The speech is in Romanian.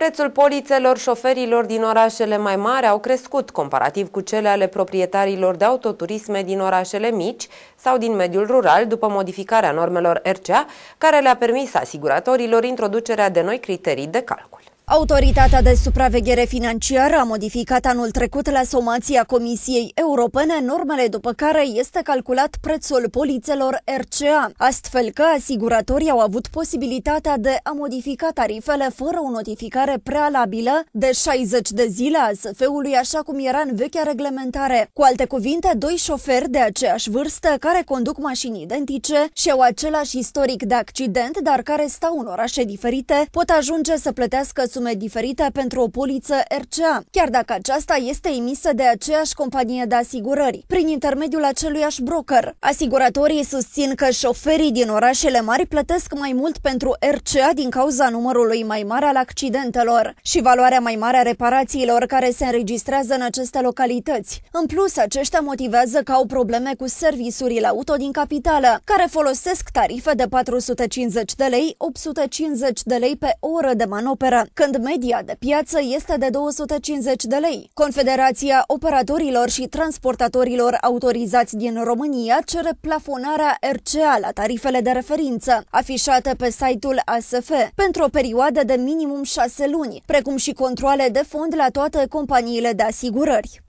Prețul polițelor șoferilor din orașele mai mari au crescut comparativ cu cele ale proprietarilor de autoturisme din orașele mici sau din mediul rural după modificarea normelor RCA, care le-a permis asiguratorilor introducerea de noi criterii de calcul. Autoritatea de supraveghere financiară a modificat anul trecut la somația Comisiei Europene normele după care este calculat prețul polițelor RCA, astfel că asiguratorii au avut posibilitatea de a modifica tarifele fără o notificare prealabilă de 60 de zile a SF-ului, așa cum era în vechea reglementare. Cu alte cuvinte, doi șoferi de aceeași vârstă care conduc mașini identice și au același istoric de accident, dar care stau în orașe diferite, pot ajunge să plătească sume diferite pentru o poliță RCA, chiar dacă aceasta este emisă de aceeași companie de asigurări, prin intermediul aceluiași broker. Asiguratorii susțin că șoferii din orașele mari plătesc mai mult pentru RCA din cauza numărului mai mare al accidentelor și valoarea mai mare a reparațiilor care se înregistrează în aceste localități. În plus, aceștia motivează că au probleme cu servisurile auto din capitală, care folosesc tarife de 450 de lei, 850 de lei pe oră de manoperă, când când media de piață este de 250 de lei. Confederația Operatorilor și Transportatorilor Autorizați din România cere plafonarea RCA la tarifele de referință, afișate pe site-ul ASF, pentru o perioadă de minimum 6 luni, precum și controle de fond la toate companiile de asigurări.